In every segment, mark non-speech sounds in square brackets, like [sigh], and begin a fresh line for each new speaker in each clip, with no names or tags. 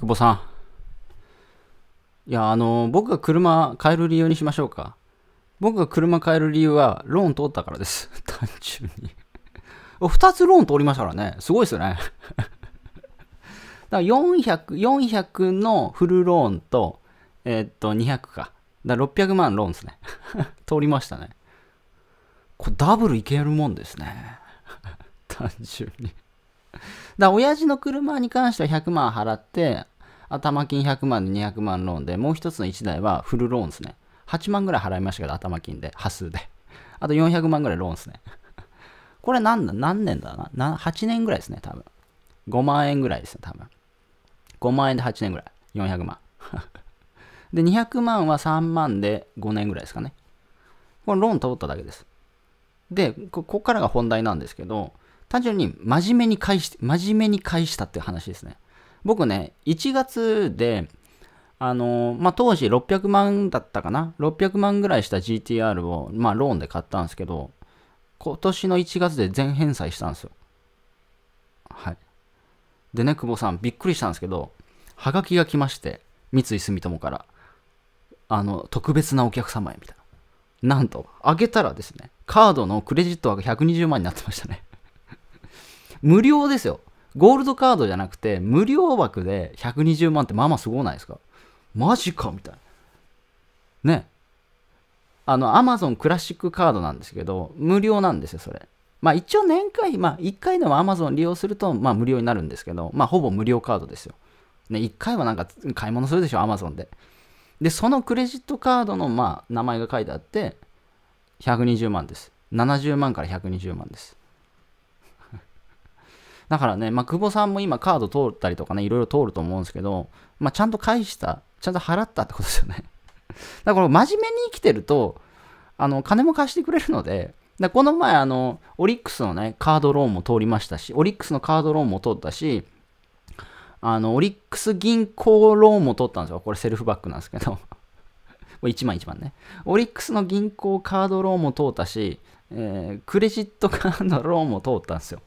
久保さん。いや、あの、僕が車買える理由にしましょうか。僕が車買える理由は、ローン通ったからです。[laughs] 単純に2つローン通りましたからね。すごいですよね [laughs] だから400、400のフルローンと、えー、っと、200か。だか600万ローンですね。[laughs] 通りましたね。これダブルいけるもんですね。単純にだ親父の車に関しては100万払って、頭金100万で200万ローンで、もう一つの1台はフルローンですね。8万ぐらい払いましたけど、頭金で、端数で。あと400万ぐらいローンですね。これだ、何年だなな ?8 年ぐらいですね、多分。5万円ぐらいですね、多分。5万円で8年ぐらい。400万。[laughs] で、200万は3万で5年ぐらいですかね。これローン通っただけです。で、ここからが本題なんですけど、単純に真面目に返して、真面目に返したっていう話ですね。僕ね、1月で、あのまあ、当時600万だったかな ?600 万ぐらいした GTR を、まあ、ローンで買ったんですけど、今年の1月で全返済したんですよ。はい。でね、久保さん、びっくりしたんですけど、はがきが来まして、三井住友から、あの、特別なお客様へ、みたいな。なんと、あげたらですね、カードのクレジットは120万になってましたね。無料ですよ。ゴールドカードじゃなくて、無料枠で120万ってまあまあすごないですかマジかみたいな。ね。あの、Amazon クラシックカードなんですけど、無料なんですよ、それ。まあ一応年会費、まあ1回でも Amazon 利用すると、まあ無料になるんですけど、まあほぼ無料カードですよ。ね、1回はなんか買い物するでしょ、Amazon で。で、そのクレジットカードの、まあ、名前が書いてあって、120万です。70万から120万です。だからね、まあ、久保さんも今カード通ったりとかね、いろいろ通ると思うんですけど、まあ、ちゃんと返した、ちゃんと払ったってことですよね。[laughs] だから真面目に生きてると、あの、金も貸してくれるので、だこの前、あの、オリックスのね、カードローンも通りましたし、オリックスのカードローンも通ったし、あの、オリックス銀行ローンも通ったんですよ。これセルフバックなんですけど。1万1万ね。オリックスの銀行カードローンも通ったし、えー、クレジットカードローンも通ったんですよ。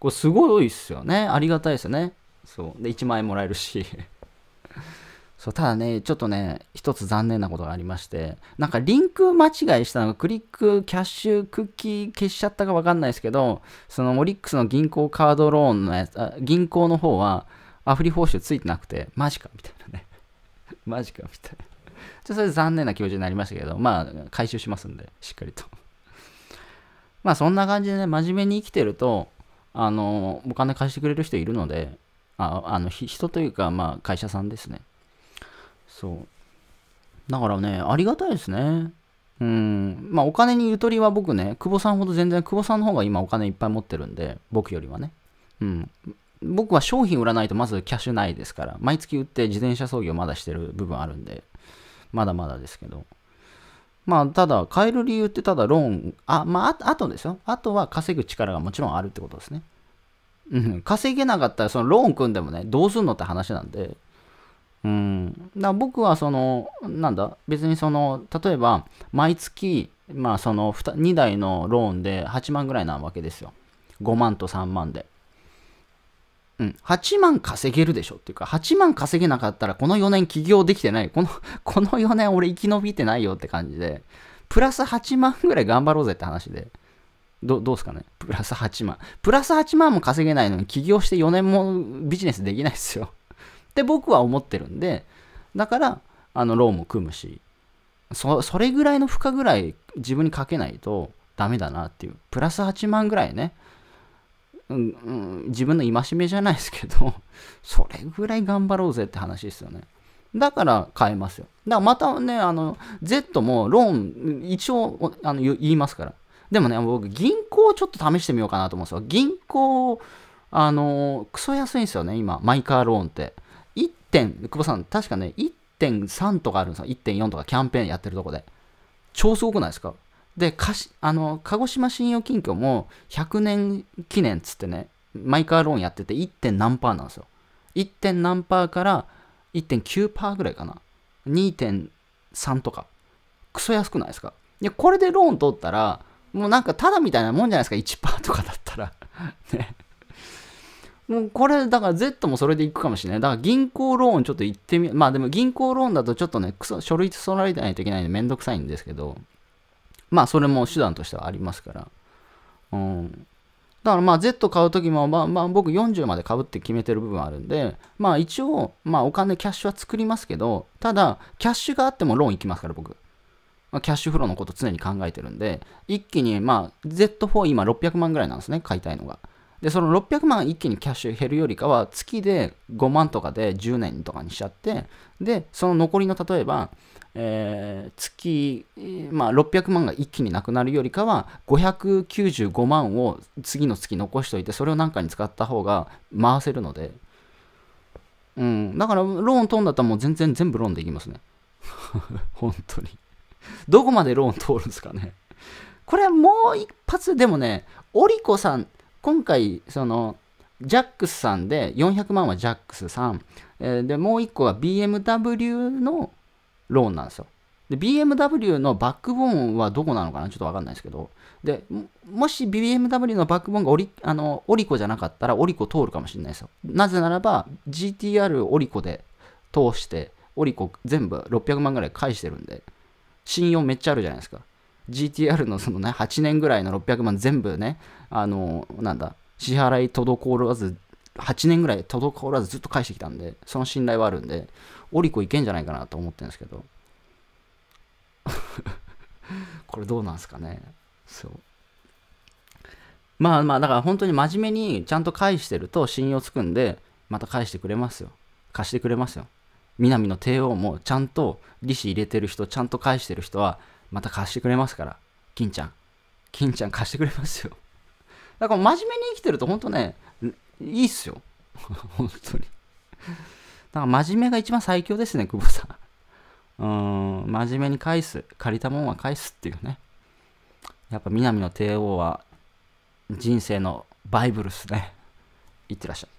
これすごいっすよね。ありがたいですよね。そう。で、1万円もらえるし。[laughs] そう、ただね、ちょっとね、一つ残念なことがありまして、なんかリンク間違いしたのが、クリック、キャッシュ、クッキー消しちゃったかわかんないですけど、そのオリックスの銀行カードローンのやつ、銀行の方は、アフリ報酬ついてなくて、マジかみたいなね。[laughs] マジかみたいな。ちょそれ残念な教授になりましたけど、まあ、回収しますんで、しっかりと。まあ、そんな感じでね、真面目に生きてると、あの、お金貸してくれる人いるので、ああの人というか、まあ、会社さんですね。そう。だからね、ありがたいですね。うん。まあ、お金にゆとりは僕ね、久保さんほど全然、久保さんの方が今お金いっぱい持ってるんで、僕よりはね。うん。僕は商品売らないとまずキャッシュないですから、毎月売って自転車操業まだしてる部分あるんで、まだまだですけど。まあ、ただ、買える理由ってただローン、あ、まあ、あとですよ。あとは稼ぐ力がもちろんあるってことですね。うん、稼げなかったら、そのローン組んでもね、どうすんのって話なんで。うん。だ僕は、その、なんだ、別にその、例えば、毎月、まあ、その 2, 2台のローンで8万ぐらいなわけですよ。5万と3万で。うん、8万稼げるでしょっていうか、8万稼げなかったらこの4年起業できてない。この、[laughs] この4年俺生き延びてないよって感じで、プラス8万ぐらい頑張ろうぜって話で。ど、どうすかねプラス8万。プラス8万も稼げないのに起業して4年もビジネスできないですよ。[laughs] って僕は思ってるんで、だから、あの、ローンも組むし、そ、それぐらいの負荷ぐらい自分にかけないとダメだなっていう。プラス8万ぐらいね。自分の戒めじゃないですけど、[laughs] それぐらい頑張ろうぜって話ですよね。だから買えますよ。だからまたね、あの、Z もローン、一応あの言いますから。でもね、僕、銀行をちょっと試してみようかなと思うんですよ。銀行、あの、クソ安いんですよね、今、マイカーローンって。1点、久保さん、確かね、1.3とかあるんですよ。1.4とかキャンペーンやってるとこで。超すごくないですかでかしあの鹿児島信用金庫も100年記念っつってねマイカーローンやってて 1. 点何パーなんですよ 1. 点何パーから1.9パーぐらいかな2.3とかクソ安くないですかいやこれでローン取ったらもうなんかただみたいなもんじゃないですか1パーとかだったら [laughs] ねもうこれ、だから Z もそれでいくかもしれない。だから銀行ローンちょっと行ってみ、まあでも銀行ローンだとちょっとね、書類揃えないといけないんでめんどくさいんですけど、まあそれも手段としてはありますから。うん、だからまあ Z 買う時も、まあ、まあ僕40まで買うって決めてる部分あるんで、まあ一応、まあお金キャッシュは作りますけど、ただキャッシュがあってもローン行きますから僕。まあ、キャッシュフローのこと常に考えてるんで、一気にまあ Z4 今600万ぐらいなんですね、買いたいのが。でその600万一気にキャッシュ減るよりかは月で5万とかで10年とかにしちゃってでその残りの例えば、えー、月、まあ、600万が一気になくなるよりかは595万を次の月残しといてそれを何かに使った方が回せるので、うん、だからローン取るんだったらもう全然全部ローンできますね [laughs] 本当にどこまでローン通るんですかねこれはもう一発でもねオリコさん今回、その、ジャックスさんで、400万はジャックスさん、えー、で、もう1個は BMW のローンなんですよ。で、BMW のバックボーンはどこなのかなちょっとわかんないですけど。で、もし BMW のバックボーンがオリあのオリコじゃなかったらオリコ通るかもしれないですよ。なぜならば GTR オリコで通して、オリコ全部600万ぐらい返してるんで、信用めっちゃあるじゃないですか。GTR のそのね、8年ぐらいの600万全部ね、あの、なんだ、支払い滞らず、8年ぐらい滞らずずっと返してきたんで、その信頼はあるんで、オリコいけんじゃないかなと思ってるんですけど。[laughs] これどうなんすかね。そう。まあまあ、だから本当に真面目にちゃんと返してると信用つくんで、また返してくれますよ。貸してくれますよ。南の帝王もちゃんと利子入れてる人、ちゃんと返してる人は、また貸してくれますから。金ちゃん。金ちゃん貸してくれますよ。[laughs] だから真面目に生きてると本当ね、いいっすよ。[laughs] 本当に。だから真面目が一番最強ですね、久保さん。[laughs] うん、真面目に返す。借りたもんは返すっていうね。やっぱ南の帝王は人生のバイブルっすね。いってらっしゃい。